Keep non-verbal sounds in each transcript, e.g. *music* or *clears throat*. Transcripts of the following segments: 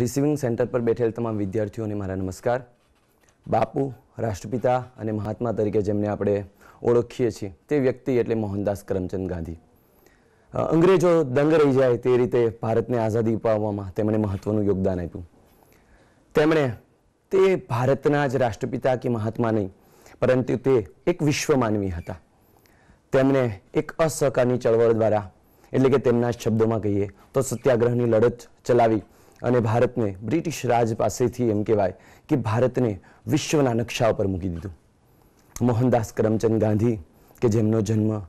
receiving centre પર બેઠેલ તમામ વિદ્યાર્થીઓને મારા નમસ્કાર બાપુ રાષ્ટ્રપિતા અને મહાત્મા તરીકે જેમને આપણે ઓળખીએ છીએ તે વ્યક્તિ એટલે મોહનદાસ કરમચંદ ગાંધી અંગ્રેજો દંગ રહી જાય તે રીતે ભારતને આઝાદી અપાવવામાં તેમણે મહત્વનું યોગદાન આપ્યું તેમણે તે ભારતના જ રાષ્ટ્રપિતા કે મહાત્મા નહીં પરંતુ તે એક વિશ્વ માનવી હતા તેમણે એક અસહકારની ચળવળ દ્વારા એટલે કે તેમના જ શબ્દોમાં કહીએ તો સત્યાગ્રહની લડત ચલાવી અને ભારતને બ્રિટિશ રાજ પાસેથી એમ કહેવાય કે ભારતને વિશ્વના નકશા ઉપર મૂકી દીધું મોહનદાસ કરમચંદ ગાંધી કે જેમનો જન્મ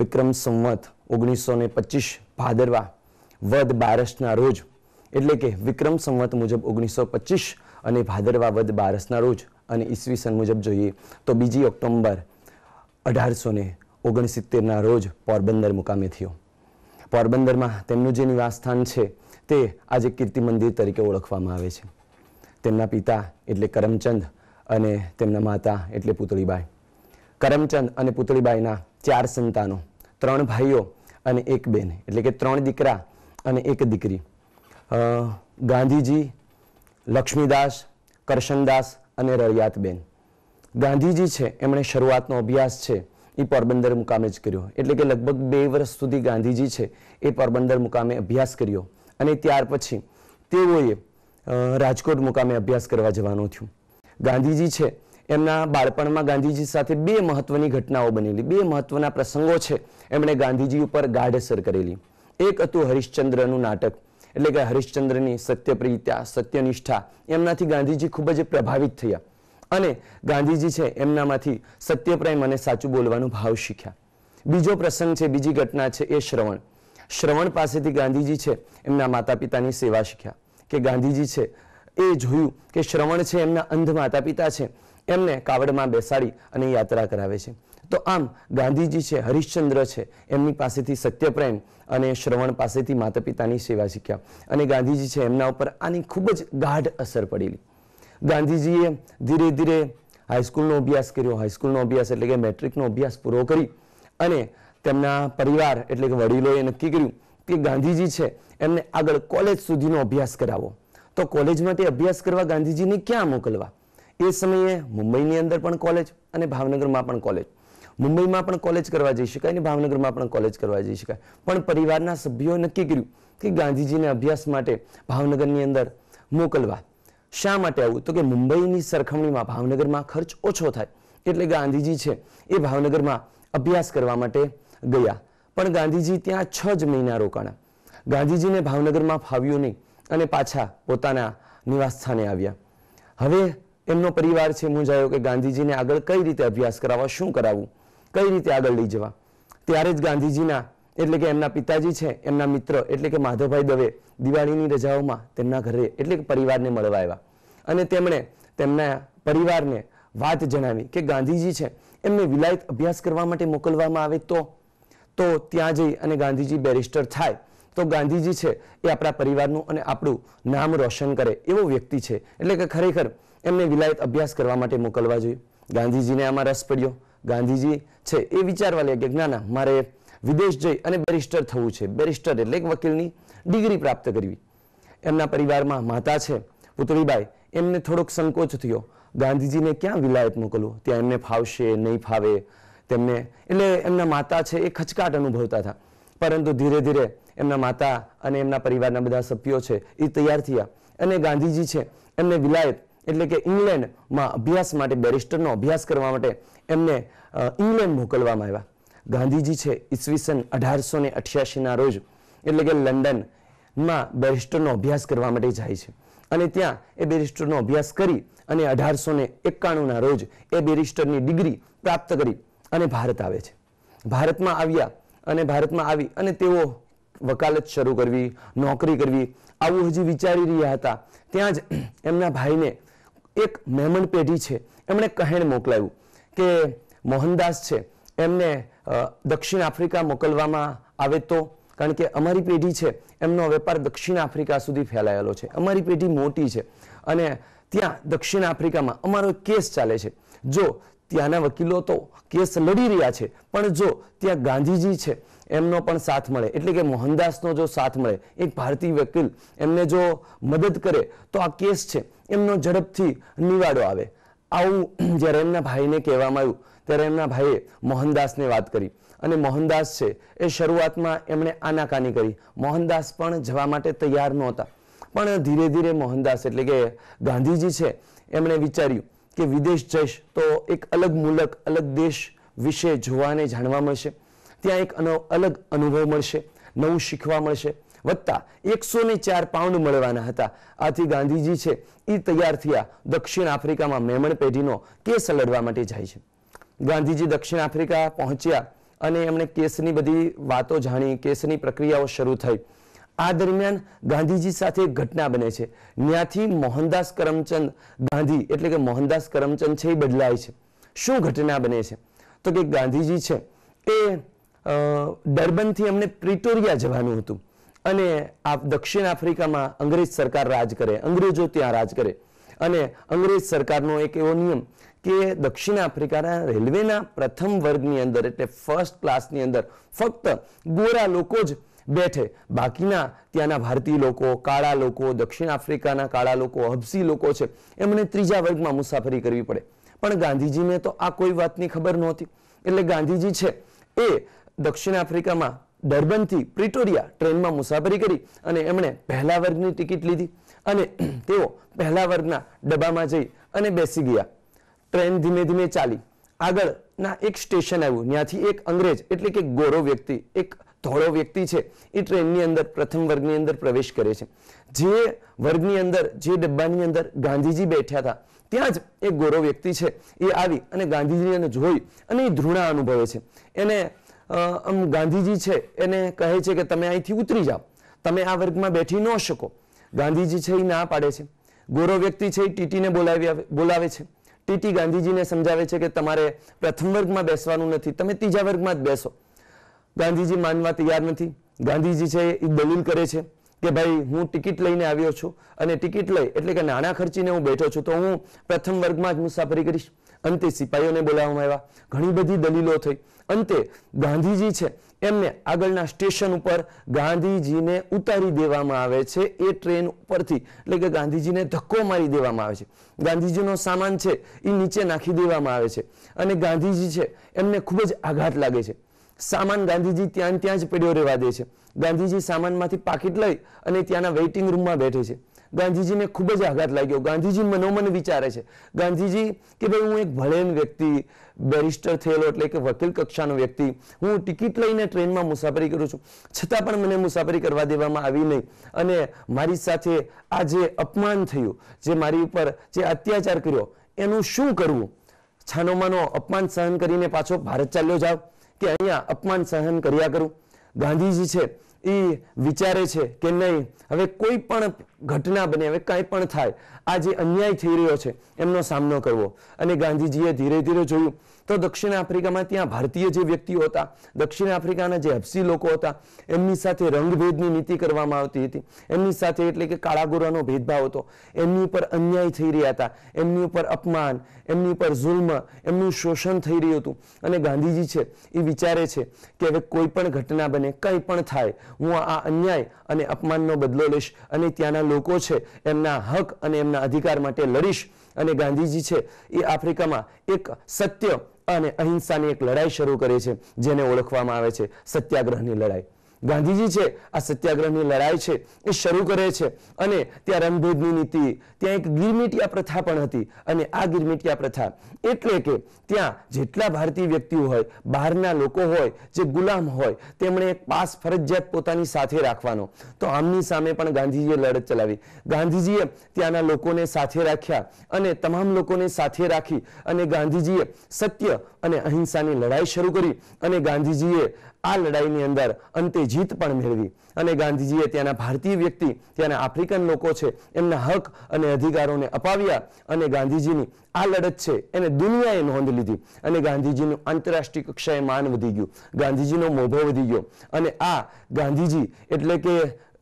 વિક્રમ સંવત ઓગણીસો ને પચીસ ભાદરવા વદ બારસના રોજ એટલે કે વિક્રમ સંવત મુજબ ઓગણીસો પચીસ અને ભાદરવા વદ બારસના રોજ અને ઈસવીસન મુજબ જોઈએ તો બીજી ઓક્ટોમ્બર અઢારસો ને ઓગણસિત્તેરના રોજ પોરબંદર મુકામે થયો પોરબંદરમાં તેમનું જે નિવાસસ્થાન છે તે આજે કીર્તિ મંદિર તરીકે ઓળખવામાં આવે છે તેમના પિતા એટલે કરમચંદ અને તેમના માતા એટલે પુતળીબાઈ કરમચંદ અને પુતળીબાઈના ચાર સંતાનો ત્રણ ભાઈઓ અને એક બેન એટલે કે ત્રણ દીકરા અને એક દીકરી ગાંધીજી લક્ષ્મીદાસ કરશનદાસ અને રળિયાતબેન ગાંધીજી છે એમણે શરૂઆતનો અભ્યાસ છે એ પોરબંદર મુકામે જ કર્યો એટલે કે લગભગ બે વર્ષ સુધી ગાંધીજી છે એ પોરબંદર મુકામે અભ્યાસ કર્યો અને ત્યાર પછી તેઓએ રાજકોટ મુકામે અભ્યાસ કરવા જવાનું થયું ગાંધીજી છે એમના બાળપણમાં ગાંધીજી સાથે બે મહત્વની ઘટનાઓ બનેલી બે મહત્વના પ્રસંગો છે એમણે ગાંધીજી ઉપર ગાઢ અસર કરેલી એક હતું હરિશ્ચંદ્રનું નાટક એટલે કે હરિશ્ચંદ્રની સત્યપ્રિયતા સત્યનિષ્ઠા એમનાથી ગાંધીજી ખૂબ જ પ્રભાવિત થયા અને ગાંધીજી છે એમનામાંથી સત્યપ્રેમ અને સાચું બોલવાનું ભાવ શીખ્યા બીજો પ્રસંગ છે બીજી ઘટના છે એ શ્રવણ શ્રવણ પાસેથી ગાંધીજી છે એમના માતા પિતાની સેવા શીખ્યા કે ગાંધીજી છે એ જોયું કે શ્રવણ છે એમના અંધ માતા પિતા છે એમને કાવડમાં બેસાડી અને યાત્રા કરાવે છે તો આમ ગાંધીજી છે હરિશ્ચંદ્ર છે એમની પાસેથી સત્યપ્રેમ અને શ્રવણ પાસેથી માતા પિતાની સેવા શીખ્યા અને ગાંધીજી છે એમના ઉપર આની ખૂબ જ ગાઢ અસર પડેલી ગાંધીજીએ ધીરે ધીરે હાઈસ્કૂલનો અભ્યાસ કર્યો હાઈસ્કૂલનો અભ્યાસ એટલે કે મેટ્રિકનો અભ્યાસ પૂરો કરી અને તેમના પરિવાર એટલે કે વડીલોએ નક્કી કર્યું કે ગાંધીજી છે એમને આગળ કોલેજ સુધીનો અભ્યાસ કરાવો તો કોલેજ માટે અભ્યાસ કરવા ગાંધીજીને ક્યાં મોકલવા એ સમયે મુંબઈની અંદર પણ કોલેજ અને ભાવનગરમાં પણ કોલેજ મુંબઈમાં પણ કોલેજ કરવા જઈ શકાય અને ભાવનગરમાં પણ કોલેજ કરવા જઈ શકાય પણ પરિવારના સભ્યોએ નક્કી કર્યું કે ગાંધીજીને અભ્યાસ માટે ભાવનગરની અંદર મોકલવા શા માટે આવું તો કે મુંબઈની સરખામણીમાં ભાવનગરમાં ખર્ચ ઓછો થાય એટલે ગાંધીજી છે એ ભાવનગરમાં અભ્યાસ કરવા માટે ગયા પણ ગાંધીજી ત્યાં છ જ મહિના રોકાણા ગાંધીજીને ભાવનગરમાં ફાવ્યું નહીં અને પાછા પોતાના નિવાસસ્થાને આવ્યા હવે એમનો પરિવાર છે મૂંઝાયો કે ગાંધીજીને આગળ કઈ રીતે અભ્યાસ કરાવવા શું કરાવવું કઈ રીતે આગળ લઈ જવા ત્યારે જ ગાંધીજીના એટલે કે એમના પિતાજી છે એમના મિત્ર એટલે કે માધવભાઈ દવે દિવાળીની રજાઓમાં તેમના ઘરે એટલે કે પરિવારને મળવા આવ્યા અને તેમણે તેમના પરિવારને વાત જણાવી કે ગાંધીજી છે એમને વિલાયત અભ્યાસ કરવા માટે મોકલવામાં આવે તો તો ત્યાં જઈ અને ગાંધીજી બેરિસ્ટર થાય તો ગાંધીજી છે એ આપણા પરિવારનું અને આપણું નામ રોશન કરે એવો વ્યક્તિ છે એટલે કે ખરેખર એમને વિલાયત અભ્યાસ કરવા માટે મોકલવા જોઈએ ગાંધીજીને આમાં રસ પડ્યો ગાંધીજી છે એ વિચારવા લે કે ના ના મારે વિદેશ જઈ અને બેરિસ્ટર થવું છે બેરિસ્ટર એટલે વકીલની ડિગ્રી પ્રાપ્ત કરવી એમના પરિવારમાં માતા છે પુતળીબાઈ એમને થોડોક સંકોચ થયો ગાંધીજીને ક્યાં વિલાયત મોકલવું ત્યાં એમને ફાવશે નહીં ફાવે તેમને એટલે એમના માતા છે એ ખચકાટ અનુભવતા હતા પરંતુ ધીરે ધીરે એમના માતા અને એમના પરિવારના બધા સભ્યો છે એ તૈયાર થયા અને ગાંધીજી છે એમને વિલાયત એટલે કે ઇંગ્લેન્ડમાં અભ્યાસ માટે બેરિસ્ટરનો અભ્યાસ કરવા માટે એમને ઇંગ્લેન્ડ મોકલવામાં આવ્યા ગાંધીજી છે ઈસવીસન અઢારસો ને અઠ્યાસીના રોજ એટલે કે લંડનમાં બેરિસ્ટરનો અભ્યાસ કરવા માટે જાય છે અને ત્યાં એ બેરિસ્ટરનો અભ્યાસ કરી અને અઢારસો ને એકાણુંના રોજ એ બેરિસ્ટરની ડિગ્રી પ્રાપ્ત કરી અને ભારત આવે છે ભારતમાં આવ્યા અને ભારતમાં આવી અને તેઓ વકાલત શરૂ કરવી નોકરી કરવી આવું હજી વિચારી રહ્યા હતા ત્યાં જ એમના ભાઈને એક મહેમણ પેઢી છે એમણે કહેણ મોકલાયું કે મોહનદાસ છે એમને દક્ષિણ આફ્રિકા મોકલવામાં આવે તો કારણ કે અમારી પેઢી છે એમનો વેપાર દક્ષિણ આફ્રિકા સુધી ફેલાયેલો છે અમારી પેઢી મોટી છે અને ત્યાં દક્ષિણ આફ્રિકામાં અમારો કેસ ચાલે છે જો ત્યાંના વકીલો તો કેસ લડી રહ્યા છે પણ જો ત્યાં ગાંધીજી છે એમનો પણ સાથ મળે એટલે કે મોહનદાસનો જો સાથ મળે એક ભારતીય વકીલ એમને જો મદદ કરે તો આ કેસ છે એમનો ઝડપથી નિવાડો આવે આવું *clears throat* જ્યારે એમના ભાઈને કહેવામાં આવ્યું ત્યારે એમના ભાઈએ મોહનદાસને વાત કરી અને મોહનદાસ છે એ શરૂઆતમાં એમણે આનાકાની કરી મોહનદાસ પણ જવા માટે તૈયાર નહોતા પણ ધીરે ધીરે મોહનદાસ એટલે કે ગાંધીજી છે એમણે વિચાર્યું કે વિદેશ જઈશ તો એક અલગ મુલક અલગ દેશ વિશે જોવાને જાણવા મળશે ત્યાં એક અલગ અનુભવ મળશે નવું શીખવા મળશે વત્તા એકસો ને ચાર પાઉન્ડ મળવાના હતા આથી ગાંધીજી છે એ તૈયાર થયા દક્ષિણ આફ્રિકામાં મેમણ પેઢીનો કેસ લડવા માટે જાય છે ગાંધીજી દક્ષિણ આફ્રિકા પહોંચ્યા અને એમણે કેસની બધી વાતો જાણી કેસની પ્રક્રિયાઓ શરૂ થઈ આ દરમિયાન ગાંધીજી સાથે ઘટના બને છે ત્યાંથી મોહનદાસ કરમચંદ ગાંધી એટલે કે મોહનદાસ કરમચંદ છે એ બદલાય છે શું ઘટના બને છે તો કે ગાંધીજી છે એ ડર્બનથી એમને પ્રિટોરિયા જવાનું હતું અને આ દક્ષિણ આફ્રિકામાં અંગ્રેજ સરકાર રાજ કરે અંગ્રેજો ત્યાં રાજ કરે અને અંગ્રેજ સરકારનો એક એવો નિયમ કે દક્ષિણ આફ્રિકાના રેલવેના પ્રથમ વર્ગની અંદર એટલે ફર્સ્ટ ક્લાસની અંદર ફક્ત ગોરા લોકો જ બેઠે બાકીના ત્યાંના ભારતીય લોકો કાળા લોકો દક્ષિણ આફ્રિકાના કાળા લોકો હબસી લોકો છે એમણે ત્રીજા વર્ગમાં મુસાફરી કરવી પડે પણ ગાંધીજીને તો આ કોઈ વાતની ખબર નહોતી એટલે ગાંધીજી છે એ દક્ષિણ આફ્રિકામાં ડર્બનથી પ્રિટોરિયા ટ્રેનમાં મુસાફરી કરી અને એમણે પહેલા વર્ગની ટિકિટ લીધી અને *clears throat* તેઓ પહેલા વર્ગના ડબ્બામાં જઈ અને બેસી ગયા ટ્રેન ધીમે ધીમે ચાલી આગળના એક સ્ટેશન આવ્યું ત્યાંથી એક અંગ્રેજ એટલે કે ગોરો વ્યક્તિ એક ધોળો વ્યક્તિ છે એ ટ્રેનની અંદર પ્રથમ વર્ગની અંદર પ્રવેશ કરે છે જે વર્ગની અંદર જે ડબ્બાની અંદર ગાંધીજી બેઠ્યા હતા ત્યાં જ એક ગોરો વ્યક્તિ છે એ આવી અને ગાંધીજીને જોઈ અને એ ધૃણા અનુભવે છે એને આમ ગાંધીજી છે એને કહે છે કે તમે અહીંથી ઉતરી જાઓ તમે આ વર્ગમાં બેઠી ન શકો ગાંધીજી છે એ ના પાડે છે ગોરો વ્યક્તિ છે એ ટીટીને બોલાવી બોલાવે છે ટીટી ગાંધીજીને સમજાવે છે કે તમારે પ્રથમ વર્ગમાં બેસવાનું નથી તમે ત્રીજા વર્ગમાં જ બેસો ગાંધીજી માનવા તૈયાર નથી ગાંધીજી છે એ દલીલ કરે છે કે ભાઈ હું ટિકિટ લઈને આવ્યો છું અને ટિકિટ લઈ એટલે કે નાણાં ખર્ચીને હું બેઠો છું તો હું પ્રથમ વર્ગમાં જ મુસાફરી કરીશ અંતે સિપાહીઓને બોલાવવામાં આવ્યા ઘણી બધી દલીલો થઈ અંતે ગાંધીજી છે એમને આગળના સ્ટેશન ઉપર ગાંધીજીને ઉતારી દેવામાં આવે છે એ ટ્રેન ઉપરથી એટલે કે ગાંધીજીને ધક્કો મારી દેવામાં આવે છે ગાંધીજીનો સામાન છે એ નીચે નાખી દેવામાં આવે છે અને ગાંધીજી છે એમને ખૂબ જ આઘાત લાગે છે સામાન ગાંધીજી ત્યાં ત્યાં જ પડ્યો રહેવા દે છે ગાંધીજી સામાનમાંથી પાકીટ લઈ અને ત્યાંના વેઇટિંગ રૂમમાં બેઠે છે ગાંધીજીને ખૂબ જ આઘાત લાગ્યો ગાંધીજી મનોમન વિચારે છે ગાંધીજી કે ભાઈ હું એક ભળેન વ્યક્તિ બેરિસ્ટર થયેલો એટલે કે વકીલ કક્ષાનો વ્યક્તિ હું ટિકિટ લઈને ટ્રેનમાં મુસાફરી કરું છું છતાં પણ મને મુસાફરી કરવા દેવામાં આવી નહીં અને મારી સાથે આ જે અપમાન થયું જે મારી ઉપર જે અત્યાચાર કર્યો એનું શું કરવું છાનોમાનો અપમાન સહન કરીને પાછો ભારત ચાલ્યો જાવ કે અહીંયા અપમાન સહન કર્યા કરું ગાંધીજી છે એ વિચારે છે કે નહીં હવે કોઈ પણ ઘટના બને હવે કંઈ પણ થાય આ જે અન્યાય થઈ રહ્યો છે એમનો સામનો કરવો અને ગાંધીજીએ ધીરે ધીરે જોયું તો દક્ષિણ આફ્રિકામાં ત્યાં ભારતીય જે વ્યક્તિઓ હતા દક્ષિણ આફ્રિકાના જે હપ્સી લોકો હતા એમની સાથે રંગભેદની નીતિ કરવામાં આવતી હતી એમની સાથે એટલે કે કાળા કાળાગોરાનો ભેદભાવ હતો એમની ઉપર અન્યાય થઈ રહ્યા હતા એમની ઉપર અપમાન એમની ઉપર જુલ્મ એમનું શોષણ થઈ રહ્યું હતું અને ગાંધીજી છે એ વિચારે છે કે હવે કોઈ પણ ઘટના બને કંઈ પણ થાય હું આ અન્યાય અને અપમાનનો બદલો લઈશ અને ત્યાંના લોકો છે એમના હક અને એમના અધિકાર માટે લડીશ અને ગાંધીજી છે એ આફ્રિકામાં એક સત્ય અને અહિંસાની એક લડાઈ શરૂ કરે છે જેને ઓળખવામાં આવે છે સત્યાગ્રહની લડાઈ ગાંધીજી છે આ સત્યાગ્રહની લડાઈ છે એ શરૂ કરે છે અને ત્યાં રણભેદની નીતિ ત્યાં એક ગિરમીટિયા પ્રથા પણ હતી અને આ ગિરમીટિયા પ્રથા એટલે કે ત્યાં જેટલા ભારતીય વ્યક્તિઓ હોય બહારના લોકો હોય જે ગુલામ હોય તેમણે એક પાસ ફરજિયાત પોતાની સાથે રાખવાનો તો આમની સામે પણ ગાંધીજીએ લડત ચલાવી ગાંધીજીએ ત્યાંના લોકોને સાથે રાખ્યા અને તમામ લોકોને સાથે રાખી અને ગાંધીજીએ સત્ય અને અહિંસાની લડાઈ શરૂ કરી અને ગાંધીજીએ આ લડાઈની અંદર અંતે જીત પણ મેળવી અને ગાંધીજીએ ત્યાંના ભારતીય વ્યક્તિ ત્યાંના આફ્રિકન લોકો છે એમના હક અને અધિકારોને અપાવ્યા અને ગાંધીજીની આ લડત છે એને દુનિયાએ નોંધ લીધી અને ગાંધીજીનું આંતરરાષ્ટ્રીય કક્ષાએ માન વધી ગયું ગાંધીજીનો મોભો વધી ગયો અને આ ગાંધીજી એટલે કે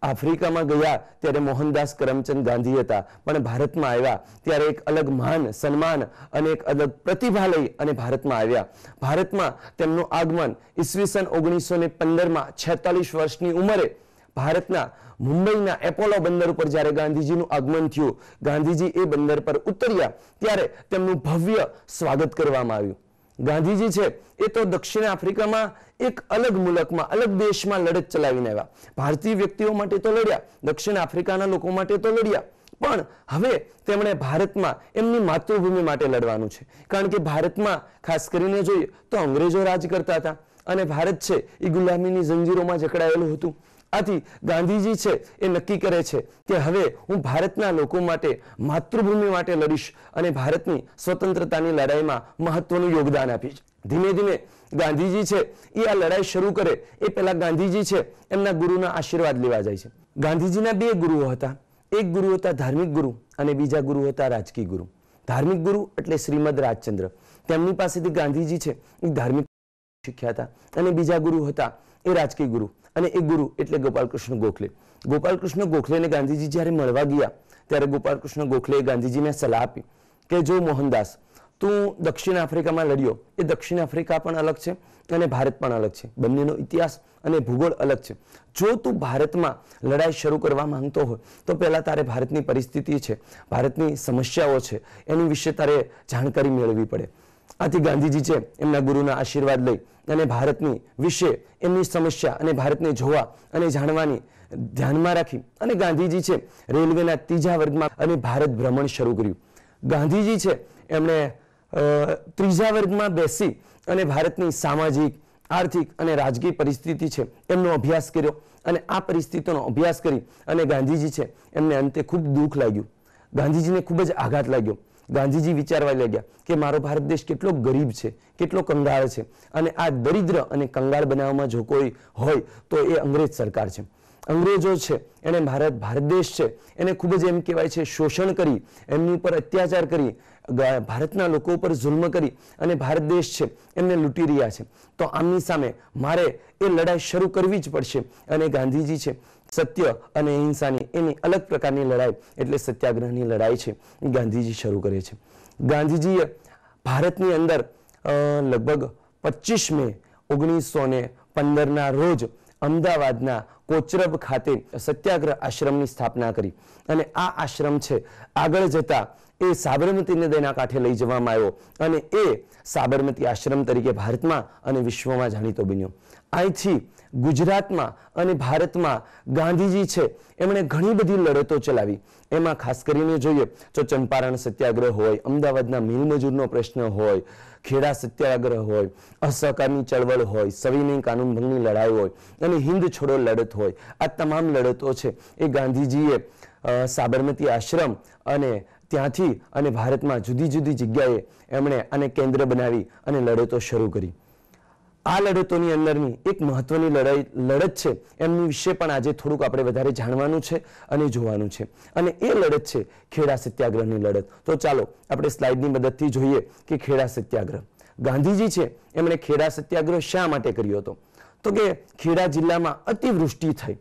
આફ્રિકામાં ગયા ત્યારે મોહનદાસ કરમચંદ ગાંધી હતા પણ ભારતમાં આવ્યા ત્યારે એક અલગ માન સન્માન અને એક અલગ પ્રતિભા લઈ અને ભારતમાં આવ્યા ભારતમાં તેમનું આગમન ઈસવીસન ઓગણીસો ને પંદરમાં છેતાલીસ વર્ષની ઉંમરે ભારતના મુંબઈના એપોલો બંદર ઉપર જ્યારે ગાંધીજીનું આગમન થયું ગાંધીજી એ બંદર પર ઉતર્યા ત્યારે તેમનું ભવ્ય સ્વાગત કરવામાં આવ્યું ગાંધીજી છે એ તો દક્ષિણ આફ્રિકામાં એક અલગ મુલકમાં અલગ દેશમાં લડત ચલાવીને આવ્યા ભારતીય વ્યક્તિઓ માટે તો લડ્યા દક્ષિણ આફ્રિકાના લોકો માટે તો લડ્યા પણ હવે તેમણે ભારતમાં એમની માતૃભૂમિ માટે લડવાનું છે કારણ કે ભારતમાં ખાસ કરીને જોઈએ તો અંગ્રેજો રાજ કરતા હતા અને ભારત છે એ ગુલામીની જંજીરોમાં જકડાયેલું હતું આથી ગાંધીજી છે એ નક્કી કરે છે કે હવે હું ભારતના લોકો માટે માતૃભૂમિ માટે લડીશ અને ભારતની સ્વતંત્રતાની લડાઈમાં મહત્વનું યોગદાન આપીશ ધીમે ધીમે ગાંધીજી છે એ આ લડાઈ શરૂ કરે એ પહેલા ગાંધીજી છે એમના ગુરુના આશીર્વાદ લેવા જાય છે ગાંધીજીના બે ગુરુઓ હતા એક ગુરુ હતા ધાર્મિક ગુરુ અને બીજા ગુરુ હતા રાજકીય ગુરુ ધાર્મિક ગુરુ એટલે શ્રીમદ રાજચંદ્ર તેમની પાસેથી ગાંધીજી છે એ ધાર્મિક શીખ્યા હતા અને બીજા ગુરુ હતા એ રાજકીય ગુરુ અને એ ગુરુ એટલે ગોપાલકૃષ્ણ ગોખલે ગોપાલકૃષ્ણ ગોખલેને ગાંધીજી જ્યારે મળવા ગયા ત્યારે ગોપાલકૃષ્ણ ગોખલેએ ગાંધીજીને સલાહ આપી કે જો મોહનદાસ તું દક્ષિણ આફ્રિકામાં લડ્યો એ દક્ષિણ આફ્રિકા પણ અલગ છે અને ભારત પણ અલગ છે બંનેનો ઇતિહાસ અને ભૂગોળ અલગ છે જો તું ભારતમાં લડાઈ શરૂ કરવા માંગતો હોય તો પહેલાં તારે ભારતની પરિસ્થિતિ છે ભારતની સમસ્યાઓ છે એની વિશે તારે જાણકારી મેળવવી પડે આથી ગાંધીજી છે એમના ગુરુના આશીર્વાદ લઈ અને ભારતની વિશે એમની સમસ્યા અને ભારતને જોવા અને જાણવાની ધ્યાનમાં રાખી અને ગાંધીજી છે રેલવેના ત્રીજા વર્ગમાં અને ભારત ભ્રમણ શરૂ કર્યું ગાંધીજી છે એમણે ત્રીજા વર્ગમાં બેસી અને ભારતની સામાજિક આર્થિક અને રાજકીય પરિસ્થિતિ છે એમનો અભ્યાસ કર્યો અને આ પરિસ્થિતિનો અભ્યાસ કરી અને ગાંધીજી છે એમને અંતે ખૂબ દુઃખ લાગ્યું ગાંધીજીને ખૂબ જ આઘાત લાગ્યો ગાંધીજી વિચારવા લાગ્યા કે મારો ભારત દેશ કેટલો ગરીબ છે કેટલો કંગાળ છે અને આ દરિદ્ર અને કંગાળ બનાવવામાં જો કોઈ હોય તો એ અંગ્રેજ સરકાર છે અંગ્રેજો છે એને ભારત ભારત દેશ છે એને ખૂબ જ એમ કહેવાય છે શોષણ કરી એમની ઉપર અત્યાચાર કરી ભારતના લોકો ઉપર જુલ્મ કરી અને ભારત દેશ છે એમને લૂંટી રહ્યા છે તો આમની સામે મારે એ લડાઈ શરૂ કરવી જ પડશે અને ગાંધીજી છે સત્ય અને અહિંસાની એની અલગ પ્રકારની લડાઈ એટલે સત્યાગ્રહની લડાઈ છે ગાંધીજી શરૂ કરે છે ગાંધીજીએ ભારતની અંદર લગભગ પચીસ મે ઓગણીસો ને પંદરના રોજ અમદાવાદના કોચરબ ખાતે સત્યાગ્રહ આશ્રમની સ્થાપના કરી અને આ આશ્રમ છે આગળ જતા એ સાબરમતી નદીના કાંઠે લઈ જવામાં આવ્યો અને એ સાબરમતી આશ્રમ તરીકે ભારતમાં અને વિશ્વમાં જાણીતો બન્યો અહીંથી ગુજરાતમાં અને ભારતમાં ગાંધીજી છે એમણે ઘણી બધી લડતો ચલાવી એમાં ખાસ કરીને જોઈએ તો ચંપારણ સત્યાગ્રહ હોય અમદાવાદના મિલ મજૂરનો પ્રશ્ન હોય ખેડા સત્યાગ્રહ હોય અસહકારની ચળવળ હોય સવિનય કાનૂનભંગની લડાઈ હોય અને હિન્દ છોડો લડત હોય આ તમામ લડતો છે એ ગાંધીજીએ સાબરમતી આશ્રમ અને ત્યાંથી અને ભારતમાં જુદી જુદી જગ્યાએ એમણે અને કેન્દ્ર બનાવી અને લડતો શરૂ કરી આ લડતોની અંદરની એક મહત્વની લડાઈ લડત છે એમની વિશે પણ આજે થોડુંક આપણે વધારે જાણવાનું છે અને જોવાનું છે અને એ લડત છે ખેડા સત્યાગ્રહની લડત તો ચાલો આપણે સ્લાઇડની મદદથી જોઈએ કે ખેડા સત્યાગ્રહ ગાંધીજી છે એમણે ખેડા સત્યાગ્રહ શા માટે કર્યો હતો તો કે ખેડા જિલ્લામાં અતિવૃષ્ટિ થઈ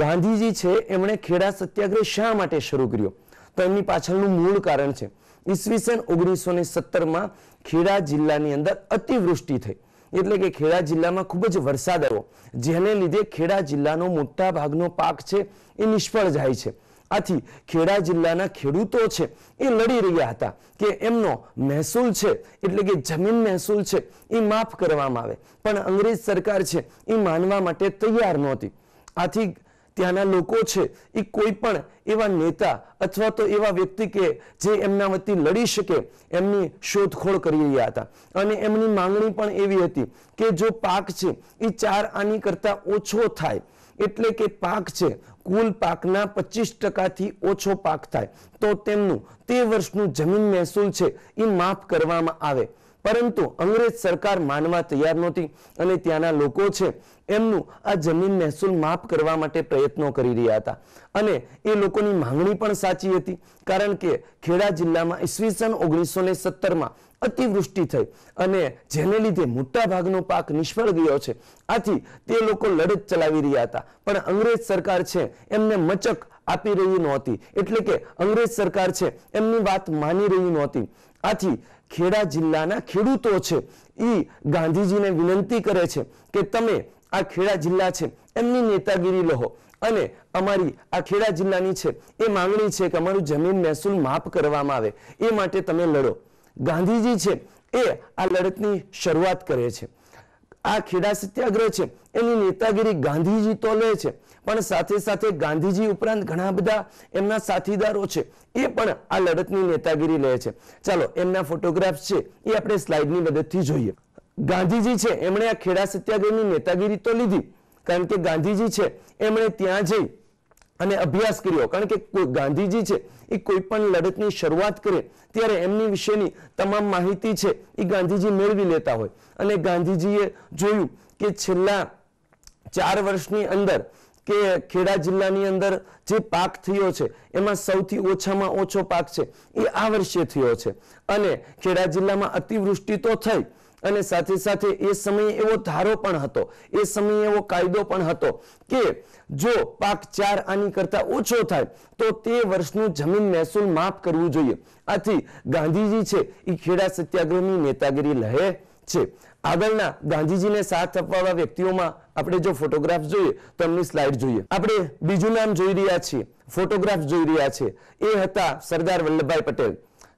ગાંધીજી છે એમણે ખેડા સત્યાગ્રહ શા માટે શરૂ કર્યો તો એમની પાછળનું મૂળ કારણ છે ઈસવીસન ઓગણીસો ને સત્તરમાં ખેડા જિલ્લાની અંદર અતિવૃષ્ટિ થઈ એટલે કે ખેડા જિલ્લામાં ખૂબ જ વરસાદ આવ્યો જેને લીધે ખેડા જિલ્લાનો મોટા ભાગનો પાક છે એ નિષ્ફળ જાય છે આથી ખેડા જિલ્લાના ખેડૂતો છે એ લડી રહ્યા હતા કે એમનો મહેસૂલ છે એટલે કે જમીન મહેસૂલ છે એ માફ કરવામાં આવે પણ અંગ્રેજ સરકાર છે એ માનવા માટે તૈયાર નહોતી આથી ત્યાંના લોકો છે એ કોઈ પણ એવા નેતા અથવા તો એવા વ્યક્તિ કે જે એમના વતી લડી શકે એમની શોધખોળ કરી રહ્યા હતા અને એમની માંગણી પણ એવી હતી કે જો પાક છે એ ચાર આની કરતાં ઓછો થાય એટલે કે પાક છે કુલ પાકના પચીસ ટકાથી ઓછો પાક થાય તો તેમનું તે વર્ષનું જમીન મહેસૂલ છે એ માફ કરવામાં આવે પરંતુ અંગ્રેજ સરકાર માનવા તૈયાર નહોતી અને ત્યાંના લોકો છે એમનું આ જમીન મહેસૂલ માફ કરવા માટે પ્રયત્નો કરી રહ્યા હતા અને એ લોકોની માંગણી પણ સાચી હતી કારણ કે ખેડા જિલ્લામાં ઈસવીસન ઓગણીસો ને સત્તરમાં અતિવૃષ્ટિ થઈ અને જેને લીધે મોટા ભાગનો પાક નિષ્ફળ ગયો છે આથી તે લોકો લડત ચલાવી રહ્યા હતા પણ અંગ્રેજ સરકાર છે એમને મચક આપી રહી નહોતી એટલે કે અંગ્રેજ સરકાર છે એમની વાત માની રહી નહોતી આથી ખેડા જિલ્લાના ખેડૂતો છે એ ગાંધીજીને વિનંતી કરે છે કે તમે આ ખેડા જિલ્લા છે એમની નેતાગીરી લહો અને અમારી આ ખેડા જિલ્લાની છે એ માંગણી છે કે અમારું જમીન મહેસૂલ માફ કરવામાં આવે એ માટે તમે લડો ગાંધીજી છે એ આ લડતની શરૂઆત કરે છે આ ખેડા સત્યાગ્રહ છે એની નેતાગીરી ગાંધીજી તો લે છે પણ સાથે સાથે ગાંધીજી ઉપરાંત ઘણા બધા એમના સાથીદારો છે એ પણ આ લડતની નેતાગીરી લે છે ચાલો એમના ફોટોગ્રાફ્સ છે એ આપણે સ્લાઇડની મદદથી જોઈએ ગાંધીજી છે એમણે આ ખેડા સત્યાગ્રહની નેતાગીરી તો લીધી કારણ કે ગાંધીજી છે એમણે ત્યાં જઈ અને અભ્યાસ કર્યો કારણ કે ગાંધીજી છે એ કોઈ પણ લડતની શરૂઆત કરે ત્યારે એમની વિશેની તમામ માહિતી છે એ ગાંધીજી મેળવી લેતા હોય અને ગાંધીજીએ જોયું કે છેલ્લા ચાર વર્ષની અંદર કે ખેડા જિલ્લાની અંદર જે પાક થયો છે એમાં સૌથી ઓછામાં ઓછો પાક છે એ આ વર્ષે થયો છે અને ખેડા જિલ્લામાં અતિવૃષ્ટિ તો થઈ અને સાથે સાથે એ સમયે એવો ધારો પણ હતો એ સમયે એવો કાયદો પણ હતો કે જો પાક ચાર આની કરતા ઓછો થાય તો તે વર્ષનું જમીન મહેસૂલ માફ કરવું જોઈએ આથી ગાંધીજી છે એ ખેડા સત્યાગ્રહની નેતાગીરી લહે છે આગળના ગાંધીજીને સાથ અપાવવા વ્યક્તિઓમાં આપણે જો ફોટોગ્રાફ જોઈએ તો એમની સ્લાઇડ જોઈએ આપણે બીજું નામ જોઈ રહ્યા છીએ ફોટોગ્રાફ જોઈ રહ્યા છે એ હતા સરદાર વલ્લભભાઈ પટેલ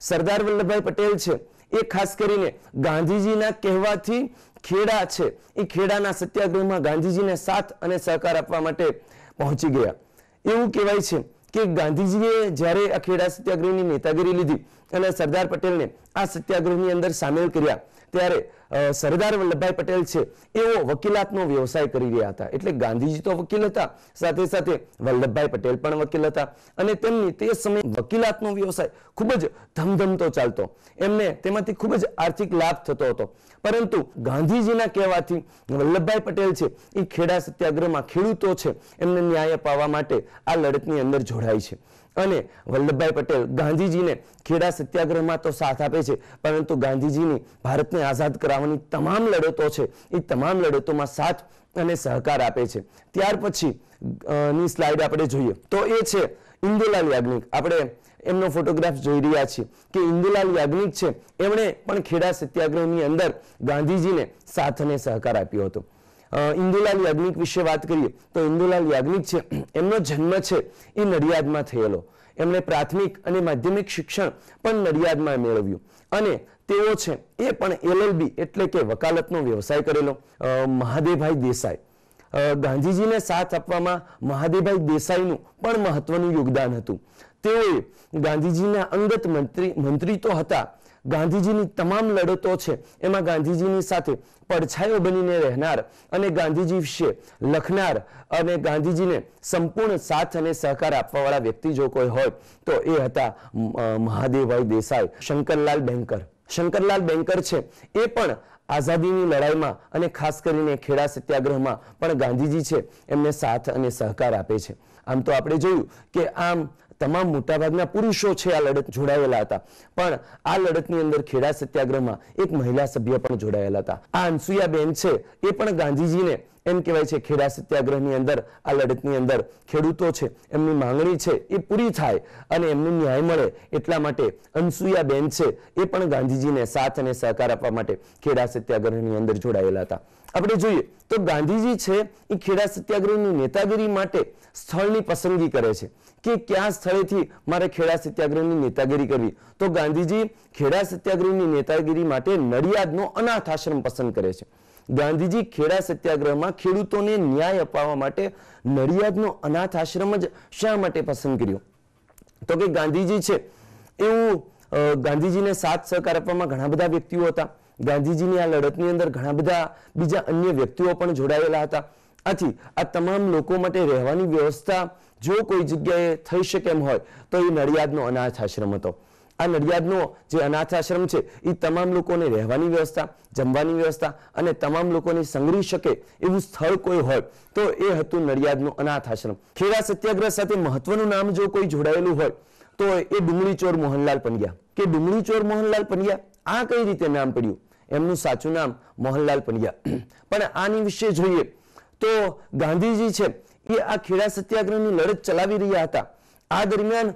સરદાર વલ્લભભાઈ પટેલ છે એ ખાસ કરીને ગાંધીજીના કહેવાથી ખેડા છે એ ખેડાના સત્યાગ્રહમાં ગાંધીજીને સાથ અને સહકાર આપવા માટે પહોંચી ગયા એવું કહેવાય છે કે ગાંધીજીએ જ્યારે આ ખેડા સત્યાગ્રહની નેતાગીરી લીધી અને સરદાર પટેલને આ સત્યાગ્રહની અંદર સામેલ કર્યા ત્યારે સરદાર વલ્લભભાઈ પટેલ છે એઓ વકીલાતનો વ્યવસાય કરી રહ્યા હતા એટલે ગાંધીજી તો વકીલ હતા સાથે સાથે વલ્લભભાઈ પટેલ પણ વકીલ હતા અને તેમની તે સમયે વકીલાતનો વ્યવસાય ખૂબ જ ધમધમતો ચાલતો એમને તેમાંથી ખૂબ જ આર્થિક લાભ થતો હતો પરંતુ ગાંધીજીના કહેવાથી વલ્લભભાઈ પટેલ છે એ ખેડા સત્યાગ્રહમાં ખેડૂતો છે એમને ન્યાય અપાવવા માટે આ લડતની અંદર જોડાય છે અને વલ્લભભાઈ પટેલ ગાંધીજીને ખેડા સત્યાગ્રહમાં તો સાથ આપે છે પરંતુ ગાંધીજીની ભારતને આઝાદ કરાવવાની તમામ લડતો છે એ તમામ લડતોમાં સાથ અને સહકાર આપે છે ત્યાર પછી ની સ્લાઇડ આપણે જોઈએ તો એ છે ઇન્દુલાલ યાજ્ઞિક આપણે એમનો ફોટોગ્રાફ જોઈ રહ્યા છીએ કે ઇન્દુલાલ યાજ્ઞિક છે એમણે પણ ખેડા સત્યાગ્રહની અંદર ગાંધીજીને સાથ અને સહકાર આપ્યો હતો ઇન્દુલાલ યાજ્ઞિક વિશે વાત કરીએ તો ઇન્દુલાલ યાજ્ઞિક છે એમનો જન્મ છે એ નડિયાદમાં થયેલો એમણે પ્રાથમિક અને માધ્યમિક શિક્ષણ પણ નડિયાદમાં મેળવ્યું અને તેઓ છે એ પણ એલએલબી એટલે કે વકાલતનો વ્યવસાય કરેલો મહાદેવભાઈ દેસાઈ ગાંધીજીને સાથ આપવામાં મહાદેવભાઈ દેસાઈનું પણ મહત્વનું યોગદાન હતું તેઓએ ગાંધીજીના અંગત મંત્રી મંત્રી તો હતા ગાંધીજીની તમામ લડતો છે એમાં ગાંધીજીની સાથે પડછાયો બનીને રહેનાર અને ગાંધીજી વિશે લખનાર અને ગાંધીજીને સંપૂર્ણ સાથ અને સહકાર આપવાવાળા વ્યક્તિ જો કોઈ હોય તો એ હતા મહાદેવભાઈ દેસાઈ શંકરલાલ બેંકર શંકરલાલ બેંકર છે એ પણ આઝાદીની લડાઈમાં અને ખાસ કરીને ખેડા સત્યાગ્રહમાં પણ ગાંધીજી છે એમને સાથ અને સહકાર આપે છે આમ તો આપણે જોયું કે આમ તમામ મોટાભાગના પુરુષો છે આ લડત જોડાયેલા હતા પણ આ લડતની અંદર ખેડા સત્યાગ્રહમાં એક મહિલા સભ્ય પણ જોડાયેલા હતા આ અનસુયાબેન છે એ પણ ગાંધીજીને એમ કહેવાય છે ખેડા સત્યાગ્રહની અંદર આ લડતની અંદર ખેડૂતો છે એમની માંગણી છે એ પૂરી થાય અને એમને ન્યાય મળે એટલા માટે અનસુયાબેન છે એ પણ ગાંધીજીને સાથ અને સહકાર આપવા માટે ખેડા સત્યાગ્રહની અંદર જોડાયેલા હતા આપણે જોઈએ તો ગાંધીજી છે એ ખેડા સત્યાગ્રહની નેતાગીરી માટે સ્થળની પસંદગી કરે છે કે ક્યાં સ્થળેથી મારે ખેડા સત્યાગ્રહની નેતાગીરી કરવી તો ગાંધીજી ખેડા સત્યાગ્રહની નેતાગીરી માટે નડિયાદનો અનાથ આશ્રમ પસંદ કરે છે ગાંધીજી ખેડા સત્યાગ્રહમાં ખેડૂતોને ન્યાય અપાવવા માટે નડિયાદનો અનાથ આશ્રમ જ શા માટે પસંદ કર્યો તો કે ગાંધીજી છે એવું ગાંધીજીને સાથ સહકાર આપવામાં ઘણા બધા વ્યક્તિઓ હતા ગાંધીજીની આ લડતની અંદર ઘણા બધા બીજા અન્ય વ્યક્તિઓ પણ જોડાયેલા હતા આથી આ તમામ લોકો માટે રહેવાની વ્યવસ્થા જો કોઈ જગ્યાએ થઈ શકે એમ હોય તો એ નડિયાદનો અનાથ આશ્રમ હતો આ નડિયાદનો જે અનાથ આશ્રમ છે એ તમામ લોકોને રહેવાની વ્યવસ્થા જમવાની વ્યવસ્થા અને તમામ લોકોને સંગ્રહી શકે એવું સ્થળ કોઈ હોય તો એ હતું નડિયાદનું અનાથ આશ્રમ ખેડા સત્યાગ્રહ સાથે મહત્વનું નામ જો કોઈ જોડાયેલું હોય તો એ ડુંગળી ચોર મોહનલાલ પંડ્યા કે ડુંગળી ચોર મોહનલાલ પંડ્યા આ કઈ રીતે નામ પડ્યું એમનું સાચું નામ મોહનલાલ પંડ્યા પણ આની વિશે જોઈએ તો ગાંધીજી છે એ આ ખેડા સત્યાગ્રહની લડત ચલાવી રહ્યા હતા આ દરમિયાન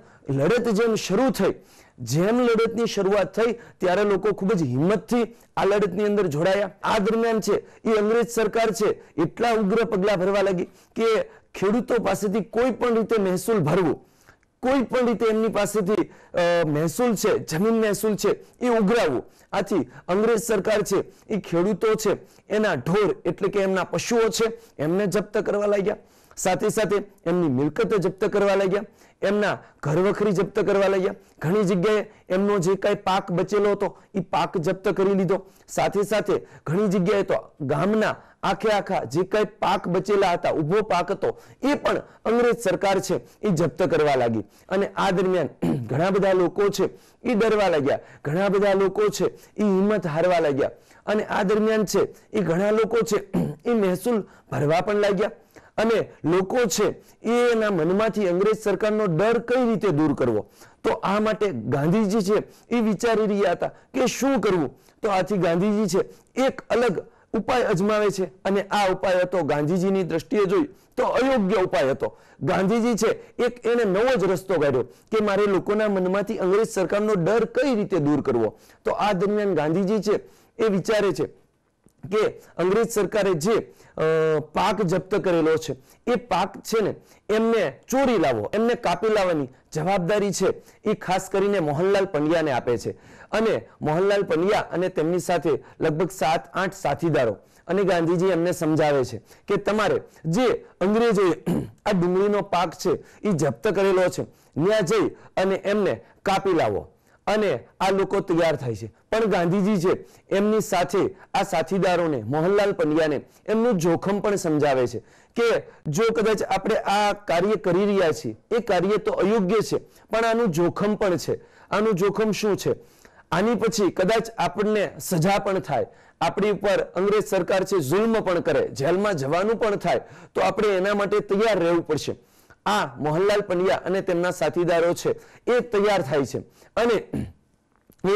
લડત જેમ શરૂ થઈ જેમ લડતની શરૂઆત થઈ ત્યારે લોકો ખૂબ જ હિંમતથી આ લડતની અંદર જોડાયા આ દરમિયાન છે એ અંગ્રેજ સરકાર છે એટલા ઉગ્ર પગલાં ભરવા લાગી કે ખેડૂતો પાસેથી કોઈ પણ રીતે મહેસૂલ ભરવું કોઈ પણ રીતે એમની પાસેથી મહેસૂલ છે જમીન મહેસૂલ છે એ ઉઘરાવવું આથી અંગ્રેજ સરકાર છે એ ખેડૂતો છે એના ઢોર એટલે કે એમના પશુઓ છે એમને જપ્ત કરવા લાગ્યા સાથે સાથે એમની મિલકતો જપ્ત કરવા લાગ્યા એમના ઘર વખરી જપ્ત કરવા લાગ્યા ઘણી જગ્યાએ એમનો જે કાંઈ પાક બચેલો હતો એ પાક જપ્ત કરી લીધો સાથે સાથે ઘણી જગ્યાએ તો ગામના આખે આખા જે કાંઈ પાક બચેલા હતા ઊભો પાક હતો એ પણ અંગ્રેજ સરકાર છે એ જપ્ત કરવા લાગી અને આ દરમિયાન *clears throat* ઘણા બધા લોકો છે એ ડરવા લાગ્યા ઘણા બધા લોકો છે એ હિંમત હારવા લાગ્યા અને આ દરમિયાન છે એ ઘણા લોકો છે *clears throat* એ મહેસૂલ ભરવા પણ લાગ્યા અને લોકો છે એ એના મનમાંથી અંગ્રેજ સરકારનો ડર કઈ રીતે દૂર કરવો તો આ માટે ગાંધીજી છે એ વિચારી રહ્યા હતા કે શું કરવું તો આથી ગાંધીજી છે એક અલગ ઉપાય અજમાવે છે અને આ ઉપાય હતો ગાંધીજીની દ્રષ્ટિએ જોઈ તો અયોગ્ય ઉપાય હતો ગાંધીજી છે એક એને નવો જ રસ્તો કાઢ્યો કે મારે લોકોના મનમાંથી અંગ્રેજ સરકારનો ડર કઈ રીતે દૂર કરવો તો આ દરમિયાન ગાંધીજી છે એ વિચારે છે કે અંગ્રેજ સરકારે જે પાક જપ્ત કરેલો છે એ પાક છે ને એમને ચોરી લાવો એમને કાપી લાવવાની જવાબદારી છે એ ખાસ કરીને મોહનલાલ પંડ્યાને આપે છે અને મોહનલાલ પંડ્યા અને તેમની સાથે લગભગ સાત આઠ સાથીદારો અને ગાંધીજી એમને સમજાવે છે કે તમારે જે અંગ્રેજોએ આ ડુંગળીનો પાક છે એ જપ્ત કરેલો છે ત્યાં જઈ અને એમને કાપી લાવો અને આ લોકો તૈયાર થાય છે પણ ગાંધીજી છે એમની સાથે આ સાથીદારોને મોહનલાલ પંડ્યાને એમનું જોખમ પણ સમજાવે છે કે જો કદાચ આપણે આ કાર્ય કરી રહ્યા છીએ એ કાર્ય તો અયોગ્ય છે પણ આનું જોખમ પણ છે આનું જોખમ શું છે આની પછી કદાચ આપણને સજા પણ થાય આપણી ઉપર અંગ્રેજ સરકાર છે જુલ્મ પણ કરે જેલમાં જવાનું પણ થાય તો આપણે એના માટે તૈયાર રહેવું પડશે આ મોહનલાલ પંડ્યા અને તેમના સાથીદારો છે એ તૈયાર થાય છે અને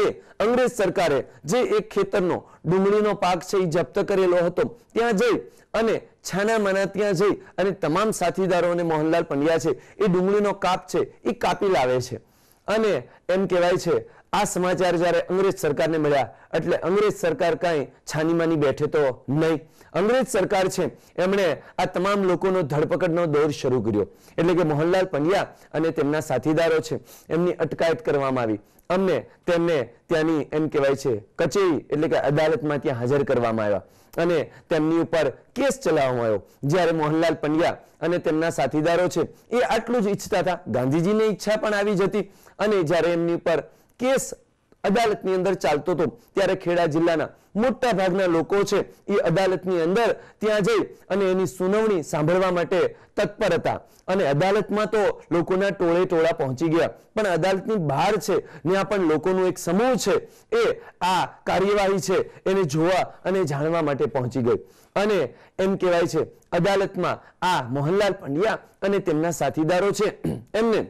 એ અંગ્રેજ સરકારે જે એક ખેતરનો ડુંગળીનો પાક છે એ જપ્ત કરેલો હતો ત્યાં જઈ અને છાના માના ત્યાં જઈ અને તમામ સાથીદારો અને મોહનલાલ પંડ્યા છે એ ડુંગળીનો કાપ છે એ કાપી લાવે છે અને એમ કહેવાય છે આ સમાચાર જ્યારે અંગ્રેજ સરકારને મળ્યા એટલે અંગ્રેજ સરકાર કાંઈ છાનીમાની બેઠે તો નહીં અંગ્રેજ સરકાર છે એમણે આ તમામ લોકોનો ધરપકડનો દોર શરૂ કર્યો એટલે કે મોહનલાલ પંડ્યા અને તેમના સાથીદારો છે એમની અટકાયત કરવામાં આવી અમને તેમને ત્યાંની એમ કહેવાય છે કચેરી એટલે કે અદાલતમાં ત્યાં હાજર કરવામાં આવ્યા અને તેમની ઉપર કેસ ચલાવવામાં આવ્યો જ્યારે મોહનલાલ પંડ્યા અને તેમના સાથીદારો છે એ આટલું જ ઈચ્છતા હતા ગાંધીજીની ઈચ્છા પણ આવી જ હતી અને જ્યારે એમની ઉપર કેસ અદાલતની અંદર ચાલતો હતો ત્યારે ખેડા જિલ્લાના મોટા ભાગના લોકો છે એ અદાલતની અંદર ત્યાં જઈ અને એની સુનાવણી સાંભળવા માટે તત્પર હતા અને અદાલતમાં તો લોકોના ટોળે ટોળા પહોંચી ગયા પણ અદાલતની બહાર છે ત્યાં પણ લોકોનો એક સમૂહ છે એ આ કાર્યવાહી છે એને જોવા અને જાણવા માટે પહોંચી ગઈ અને એમ કહેવાય છે અદાલતમાં આ મોહનલાલ પંડ્યા અને તેમના સાથીદારો છે એમને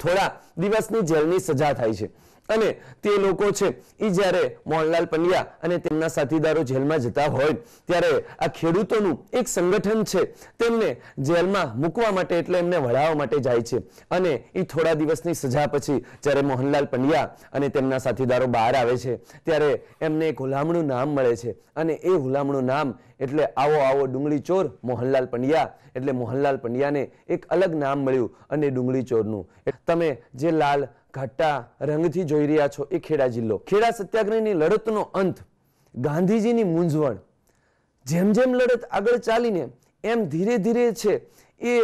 થોડા દિવસની જેલની સજા થાય છે અને તે લોકો છે એ જ્યારે મોહનલાલ પંડ્યા અને તેમના સાથીદારો જેલમાં જતા હોય ત્યારે આ ખેડૂતોનું એક સંગઠન છે તેમને જેલમાં મૂકવા માટે એટલે એમને વળાવવા માટે જાય છે અને એ થોડા દિવસની સજા પછી જ્યારે મોહનલાલ પંડ્યા અને તેમના સાથીદારો બહાર આવે છે ત્યારે એમને એક હુલામણું નામ મળે છે અને એ હુલામણું નામ એટલે આવો આવો ડુંગળી ચોર મોહનલાલ પંડ્યા એટલે મોહનલાલ પંડ્યાને એક અલગ નામ મળ્યું અને ડુંગળી ચોરનું તમે જે લાલ ઘાટા રંગથી જોઈ રહ્યા છો એ ખેડા જિલ્લો ખેડા સત્યાગ્રહની લડતનો અંત ગાંધીજીની મૂંઝવણ જેમ જેમ લડત આગળ ચાલીને એમ ધીરે ધીરે છે એ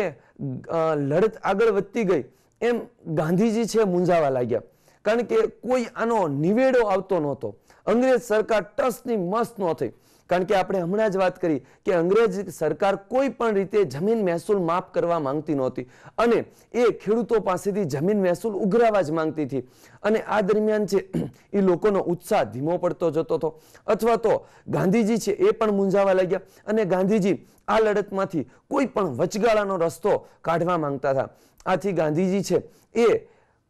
લડત આગળ વધતી ગઈ એમ ગાંધીજી છે મૂંઝાવા લાગ્યા કારણ કે કોઈ આનો નિવેડો આવતો નહોતો અંગ્રેજ સરકાર ટસની મસ્ત નહોતી થઈ કારણ કે આપણે હમણાં જ વાત કરી કે અંગ્રેજ સરકાર કોઈ પણ રીતે જમીન મહેસૂલ માફ કરવા માંગતી નહોતી અને એ ખેડૂતો પાસેથી જમીન મહેસૂલ ઉઘરાવા જ માંગતી હતી અને આ દરમિયાન છે એ *clears throat* લોકોનો ઉત્સાહ ધીમો પડતો જતો હતો અથવા તો ગાંધીજી છે એ પણ મૂંઝાવા લાગ્યા અને ગાંધીજી આ લડતમાંથી કોઈ પણ વચગાળાનો રસ્તો કાઢવા માંગતા હતા આથી ગાંધીજી છે એ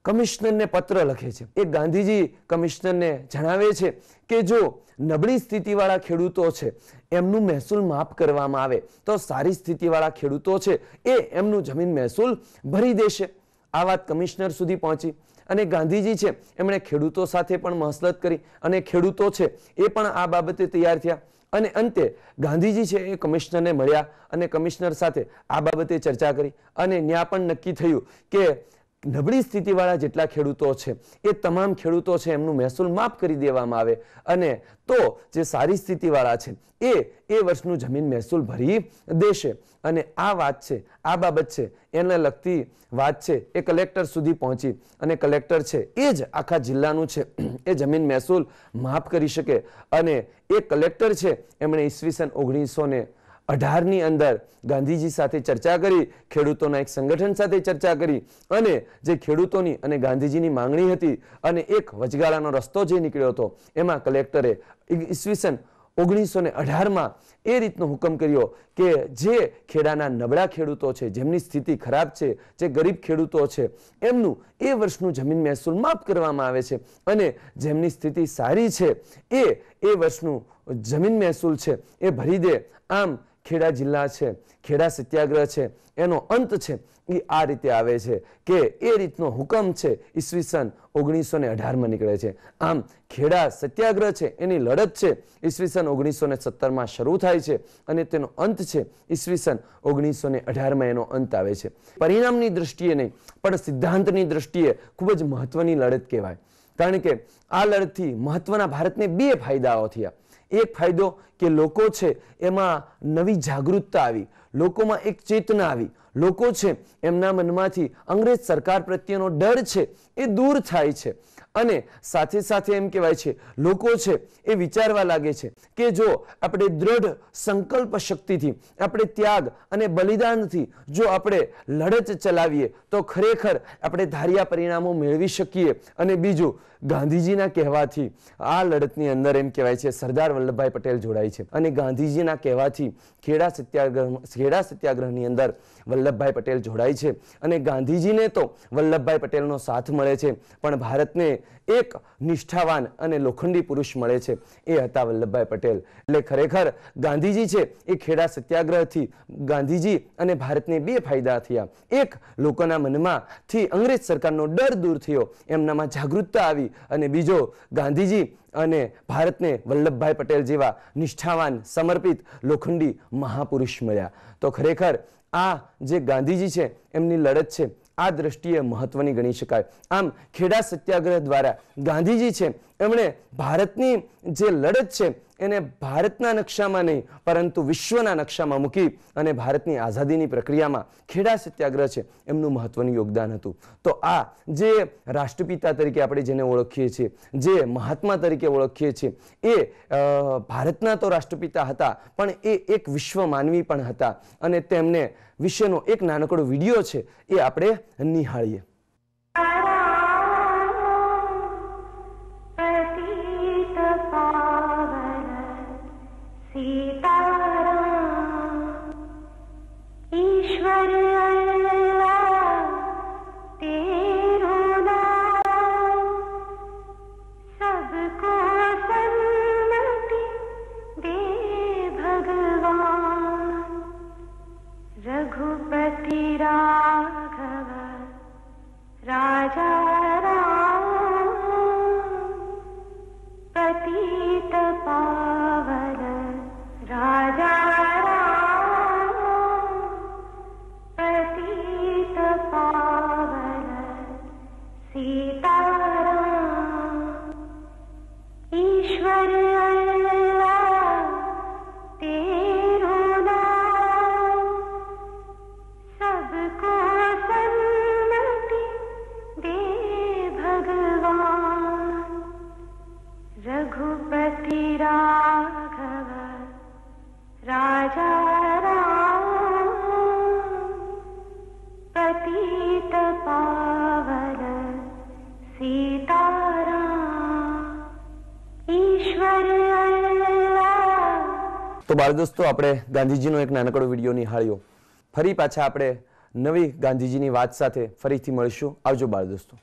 કમિશનરને પત્ર લખે છે એ ગાંધીજી કમિશનરને જણાવે છે કે જો નબળી સ્થિતિવાળા ખેડૂતો છે એમનું મહેસૂલ માફ કરવામાં આવે તો સારી સ્થિતિવાળા ખેડૂતો છે એ એમનું જમીન મહેસૂલ ભરી દેશે આ વાત કમિશનર સુધી પહોંચી અને ગાંધીજી છે એમણે ખેડૂતો સાથે પણ મસલત કરી અને ખેડૂતો છે એ પણ આ બાબતે તૈયાર થયા અને અંતે ગાંધીજી છે એ કમિશનરને મળ્યા અને કમિશનર સાથે આ બાબતે ચર્ચા કરી અને ત્યાં પણ નક્કી થયું કે નબળી સ્થિતિવાળા જેટલા ખેડૂતો છે એ તમામ ખેડૂતો છે એમનું મહેસૂલ માફ કરી દેવામાં આવે અને તો જે સારી સ્થિતિવાળા છે એ એ વર્ષનું જમીન મહેસૂલ ભરી દેશે અને આ વાત છે આ બાબત છે એને લગતી વાત છે એ કલેક્ટર સુધી પહોંચી અને કલેક્ટર છે એ જ આખા જિલ્લાનું છે એ જમીન મહેસૂલ માફ કરી શકે અને એ કલેક્ટર છે એમણે ઈસવીસન ઓગણીસો અઢારની અંદર ગાંધીજી સાથે ચર્ચા કરી ખેડૂતોના એક સંગઠન સાથે ચર્ચા કરી અને જે ખેડૂતોની અને ગાંધીજીની માંગણી હતી અને એક વચગાળાનો રસ્તો જે નીકળ્યો હતો એમાં કલેક્ટરે ઈસવીસન ઓગણીસો ને અઢારમાં એ રીતનો હુકમ કર્યો કે જે ખેડાના નબળા ખેડૂતો છે જેમની સ્થિતિ ખરાબ છે જે ગરીબ ખેડૂતો છે એમનું એ વર્ષનું જમીન મહેસૂલ માફ કરવામાં આવે છે અને જેમની સ્થિતિ સારી છે એ એ વર્ષનું જમીન મહેસૂલ છે એ ભરી દે આમ ખેડા જિલ્લા છે ખેડા સત્યાગ્રહ છે એનો અંત છે એ આ રીતે આવે છે કે એ રીતનો હુકમ છે ઈસવીસન ઓગણીસો ને અઢારમાં નીકળે છે આમ ખેડા સત્યાગ્રહ છે એની લડત છે ઈસવીસન ઓગણીસો ને સત્તરમાં શરૂ થાય છે અને તેનો અંત છે ઈસવીસન ઓગણીસો ને અઢારમાં એનો અંત આવે છે પરિણામની દૃષ્ટિએ નહીં પણ સિદ્ધાંતની દ્રષ્ટિએ ખૂબ જ મહત્વની લડત કહેવાય કારણ કે આ લડતથી મહત્વના ભારતને બે ફાયદાઓ થયા એક ફાયદો કે લોકો છે એમાં નવી જાગૃતતા આવી લોકોમાં એક ચેતના આવી લોકો છે એમના મનમાંથી અંગ્રેજ સરકાર પ્રત્યેનો ડર છે એ દૂર થાય છે અને સાથે સાથે એમ કહેવાય છે લોકો છે એ વિચારવા લાગે છે કે જો આપણે દ્રઢ સંકલ્પ શક્તિથી આપણે ત્યાગ અને બલિદાનથી જો આપણે લડત ચલાવીએ તો ખરેખર આપણે ધાર્યા પરિણામો મેળવી શકીએ અને બીજું ગાંધીજીના કહેવાથી આ લડતની અંદર એમ કહેવાય છે સરદાર વલ્લભભાઈ પટેલ જોડાય છે અને ગાંધીજીના કહેવાથી ખેડા સત્યાગ્રહ ખેડા સત્યાગ્રહની અંદર વલ્લભભાઈ પટેલ જોડાય છે અને ગાંધીજીને તો વલ્લભભાઈ પટેલનો સાથ મળે છે પણ ભારતને એક નિષ્ઠાવાન અને લોખંડી પુરુષ મળે છે એ હતા વલ્લભભાઈ પટેલ એટલે ખરેખર ગાંધીજી છે એ ખેડા સત્યાગ્રહથી ગાંધીજી અને ભારતને બે ફાયદા થયા એક લોકોના મનમાંથી અંગ્રેજ સરકારનો ડર દૂર થયો એમનામાં જાગૃતતા આવી અને બીજો ગાંધીજી અને ભારતને વલ્લભભાઈ પટેલ જેવા નિષ્ઠાવાન સમર્પિત લોખંડી મહાપુરુષ મળ્યા તો ખરેખર આ જે ગાંધીજી છે એમની લડત છે આ દ્રષ્ટિએ મહત્વની ગણી શકાય આમ ખેડા સત્યાગ્રહ દ્વારા ગાંધીજી છે એમણે ભારતની જે લડત છે એને ભારતના નકશામાં નહીં પરંતુ વિશ્વના નકશામાં મૂકી અને ભારતની આઝાદીની પ્રક્રિયામાં ખેડા સત્યાગ્રહ છે એમનું મહત્વનું યોગદાન હતું તો આ જે રાષ્ટ્રપિતા તરીકે આપણે જેને ઓળખીએ છીએ જે મહાત્મા તરીકે ઓળખીએ છીએ એ ભારતના તો રાષ્ટ્રપિતા હતા પણ એ એક વિશ્વ માનવી પણ હતા અને તેમને વિશેનો એક નાનકડો વિડીયો છે એ આપણે નિહાળીએ બાળ દોસ્તો આપણે ગાંધીજીનો એક નાનકડો વિડીયો નિહાળ્યો ફરી પાછા આપણે નવી ગાંધીજીની વાત સાથે ફરીથી મળીશું આવજો બાળ દોસ્તો